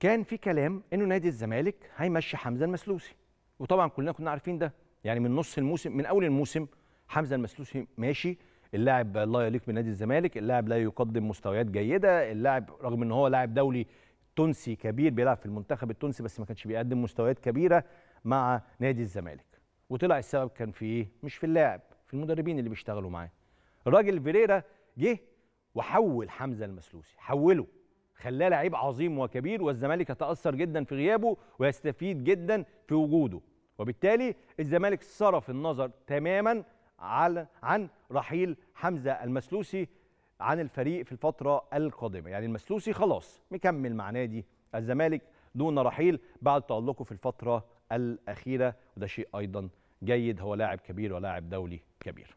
كان في كلام انه نادي الزمالك هيمشي حمزه المسلوسي وطبعا كلنا كنا عارفين ده يعني من نص الموسم من اول الموسم حمزه المسلوسي ماشي اللاعب لا يليق بنادي الزمالك اللاعب لا يقدم مستويات جيده اللاعب رغم ان هو لاعب دولي تونسي كبير بيلعب في المنتخب التونسي بس ما كانش بيقدم مستويات كبيره مع نادي الزمالك وطلع السبب كان في ايه مش في اللاعب في المدربين اللي بيشتغلوا معاه الراجل فيريرا جه وحول حمزه المسلوسي حوله خلاه لعيب عظيم وكبير والزمالك يتأثر جدا في غيابه ويستفيد جدا في وجوده وبالتالي الزمالك صرف النظر تماما على عن رحيل حمزه المسلوسي عن الفريق في الفتره القادمه يعني المسلوسي خلاص مكمل مع نادي الزمالك دون رحيل بعد تألقه في الفتره الاخيره وده شيء ايضا جيد هو لاعب كبير ولاعب دولي كبير